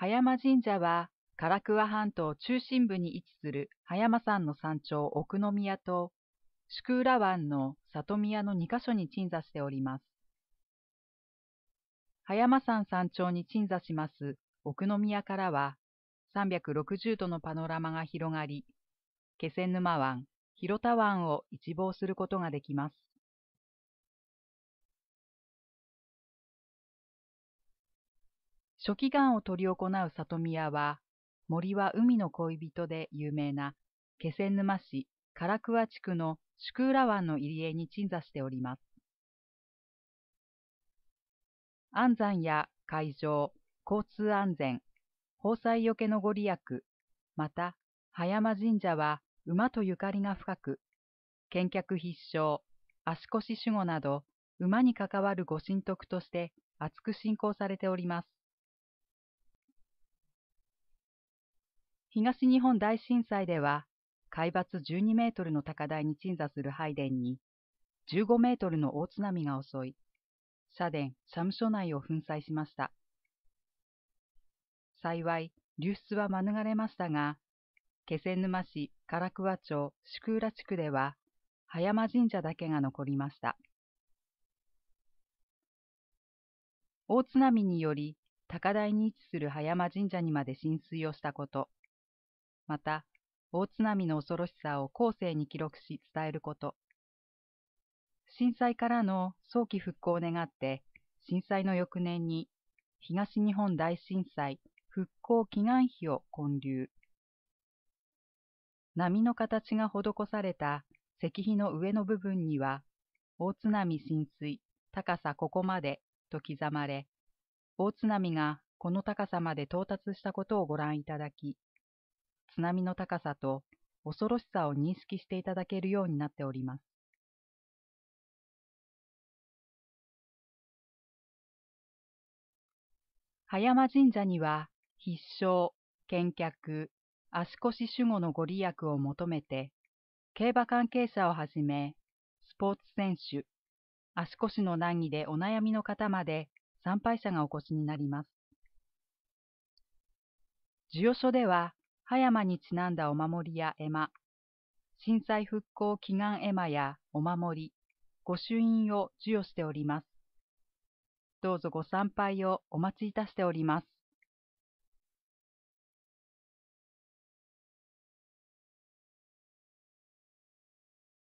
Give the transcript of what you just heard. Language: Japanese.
葉山神社は、唐桑半島中心部に位置する葉山山の山頂奥宮と、宿浦湾の里宮の2カ所に鎮座しております。葉山山山頂に鎮座します奥宮からは、360度のパノラマが広がり、気仙沼湾、広田湾を一望することができます。初期願を取り行う里宮は、森は海の恋人で有名な気仙沼市唐桑地区の宿浦湾の入り江に鎮座しております。安山や海上、交通安全、防災よけのご利益、また、葉山神社は馬とゆかりが深く、見客必勝、足腰守護など、馬に関わる御神徳として厚く信仰されております。東日本大震災では、海抜12メートルの高台に鎮座する拝殿に、15メートルの大津波が襲い、社殿、社務所内を粉砕しました。幸い、流出は免れましたが、気仙沼市唐桑町宿浦地区では、葉山神社だけが残りました。大津波により、高台に位置する葉山神社にまで浸水をしたこと、また、大津波の恐ろしさを後世に記録し伝えること、震災からの早期復興を願って、震災の翌年に東日本大震災復興祈願碑を建立。波の形が施された石碑の上の部分には、大津波浸水、高さここまでと刻まれ、大津波がこの高さまで到達したことをご覧いただき、津波の高さと恐ろしさを認識していただけるようになっております。葉山神社には必勝、見客、足腰守護のご利益を求めて、競馬関係者をはじめ、スポーツ選手、足腰の難儀でお悩みの方まで参拝者がお越しになります。授与所では、葉山にちなんだお守りや絵馬、震災復興祈願絵馬やお守り、御朱印を授与しております。どうぞご参拝をお待ちいたしております。